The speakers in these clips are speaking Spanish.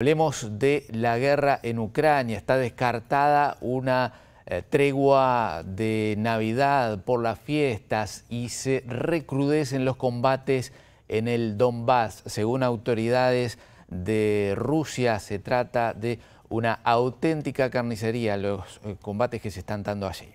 Hablemos de la guerra en Ucrania. Está descartada una eh, tregua de Navidad por las fiestas y se recrudecen los combates en el Donbass. Según autoridades de Rusia, se trata de una auténtica carnicería los eh, combates que se están dando allí.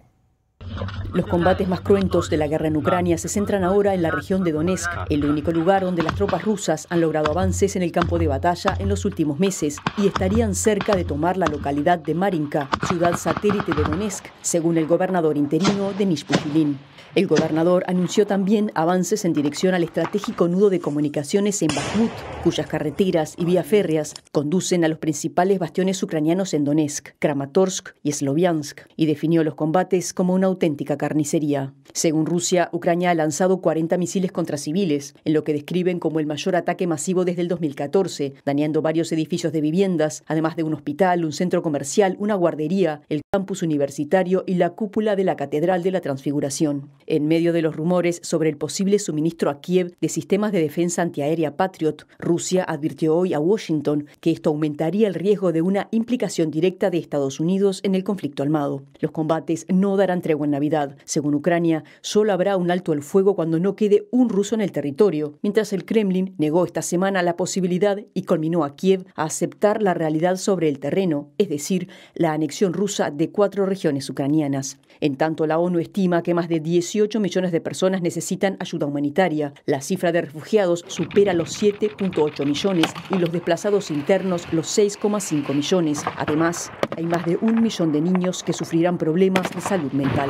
Los combates más cruentos de la guerra en Ucrania se centran ahora en la región de Donetsk, el único lugar donde las tropas rusas han logrado avances en el campo de batalla en los últimos meses y estarían cerca de tomar la localidad de Marinka, ciudad satélite de Donetsk, según el gobernador interino Denis Pushilin. El gobernador anunció también avances en dirección al estratégico nudo de comunicaciones en Bakhmut, cuyas carreteras y vías férreas conducen a los principales bastiones ucranianos en Donetsk, Kramatorsk y Sloviansk, y definió los combates como un auténtico carnicería. Según Rusia, Ucrania ha lanzado 40 misiles contra civiles, en lo que describen como el mayor ataque masivo desde el 2014, dañando varios edificios de viviendas, además de un hospital, un centro comercial, una guardería, el campus universitario y la cúpula de la Catedral de la Transfiguración. En medio de los rumores sobre el posible suministro a Kiev de sistemas de defensa antiaérea Patriot, Rusia advirtió hoy a Washington que esto aumentaría el riesgo de una implicación directa de Estados Unidos en el conflicto armado. Los combates no darán tregua en Navidad. Según Ucrania, solo habrá un alto el fuego cuando no quede un ruso en el territorio, mientras el Kremlin negó esta semana la posibilidad y culminó a Kiev a aceptar la realidad sobre el terreno, es decir, la anexión rusa de cuatro regiones ucranianas. En tanto, la ONU estima que más de 18 millones de personas necesitan ayuda humanitaria. La cifra de refugiados supera los 7.8 millones y los desplazados internos los 6,5 millones. Además, hay más de un millón de niños que sufrirán problemas de salud mental.